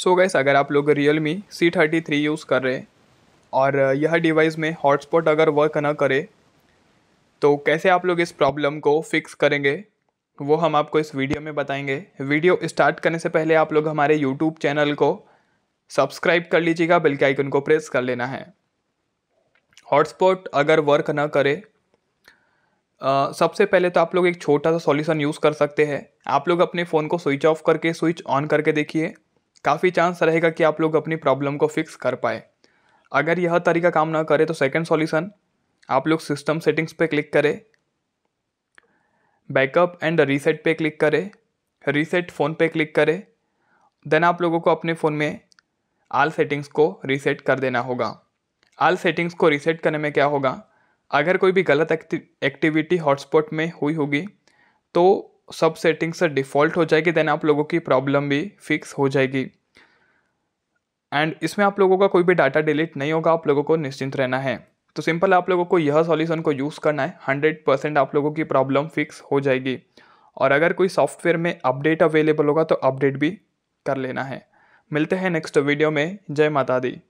सो gas अगर आप लोग Realme C thirty three use कर रहे हैं और यह डिवाइस में हॉटस्पॉट अगर वर्क ना करे तो कैसे आप लोग इस प्रॉब्लम को फिक्स करेंगे वो हम आपको इस वीडियो में बताएंगे वीडियो स्टार्ट करने से पहले आप लोग हमारे यूट्यूब चैनल को सब्सक्राइब कर लीजिएगा बेल के आइकन को प्रेस कर लेना है हॉटस्पॉट अगर वर्क ना करे सबसे पहले तो आप लोग एक छोटा सा सॉल्यूशन यूज़ कर सकते हैं आप लोग अपने फ़ोन को स्विच ऑफ करके स्विच ऑन करके देखिए काफ़ी चांस रहेगा कि आप लोग अपनी प्रॉब्लम को फिक्स कर पाए अगर यह तरीका काम ना करे तो सेकेंड सॉल्यूशन आप लोग सिस्टम सेटिंग्स पे क्लिक करें बैकअप एंड रीसेट पे क्लिक करें रीसेट फ़ोन पे क्लिक करें देन आप लोगों को अपने फ़ोन में आल सेटिंग्स को रीसेट कर देना होगा आल सेटिंग्स को रीसेट करने में क्या होगा अगर कोई भी गलत एक्टिविटी हॉटस्पॉट में हुई होगी तो सब सेटिंग्स डिफ़ॉल्ट हो जाएगी देन आप लोगों की प्रॉब्लम भी फिक्स हो जाएगी एंड इसमें आप लोगों का कोई भी डाटा डिलीट नहीं होगा आप लोगों को निश्चिंत रहना है तो सिंपल आप लोगों को यह सॉल्यूशन को यूज़ करना है हंड्रेड परसेंट आप लोगों की प्रॉब्लम फिक्स हो जाएगी और अगर कोई सॉफ्टवेयर में अपडेट अवेलेबल होगा तो अपडेट भी कर लेना है मिलते हैं नेक्स्ट वीडियो में जय माता दी